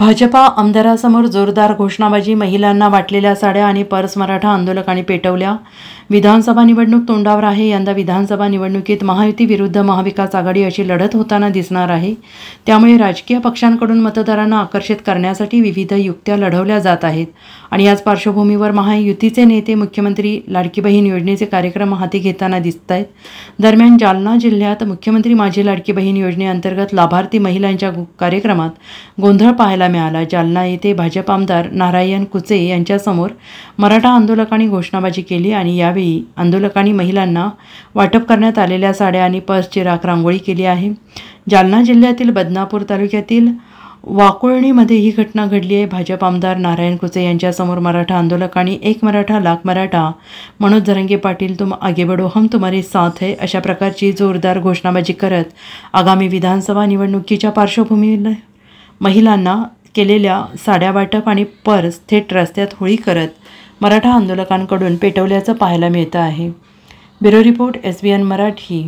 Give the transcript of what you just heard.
भाजपा आमदारासमोर जोरदार घोषणाबाजी महिलांना वाटलेल्या साड्या आणि पर्स मराठा आंदोलकांनी पेटवल्या विधानसभा निवडणूक तोंडावर आहे यंदा विधानसभा निवडणुकीत महायुती विरुद्ध महाविकास आघाडी अशी लढत होताना दिसणार आहे त्यामुळे राजकीय पक्षांकडून मतदारांना आकर्षित करण्यासाठी विविध युक्त्या लढवल्या जात आहेत आणि याच पार्श्वभूमीवर महायुतीचे नेते मुख्यमंत्री लाडकी बहीण योजनेचे कार्यक्रम हाती घेताना दिसत आहेत दरम्यान जालना जिल्ह्यात मुख्यमंत्री माझी लाडकी बहीण योजनेअंतर्गत लाभार्थी महिलांच्या कार्यक्रमात गोंधळ पाहायला पाहायला मिळाला जालना येथे भाजप आमदार नारायण कुचे यांच्यासमोर मराठा आंदोलकांनी घोषणाबाजी केली आणि यावेळी आंदोलकांनी महिलांना वाटप करण्यात आलेल्या साड्या आणि पर्सची राख रांगोळी केली आहे जालना जिल्ह्यातील बदनापूर तालुक्यातील वाकुळणीमध्ये ही घटना घडली आहे भाजप आमदार नारायण कुचे यांच्यासमोर मराठा आंदोलकांनी एक मराठा लाख मराठा मनोज जरंगे पाटील तुम आगे बडो हम तुम्हारे साथ है अशा प्रकारची जोरदार घोषणाबाजी करत आगामी विधानसभा निवडणुकीच्या पार्श्वभूमीला महिलांना केलेल्या साड्या वाटप आणि पर्स थेट रस्त्यात होळी करत मराठा आंदोलकांकडून पेटवल्याचं पाहायला मिळतं आहे bureau report S B N Marathi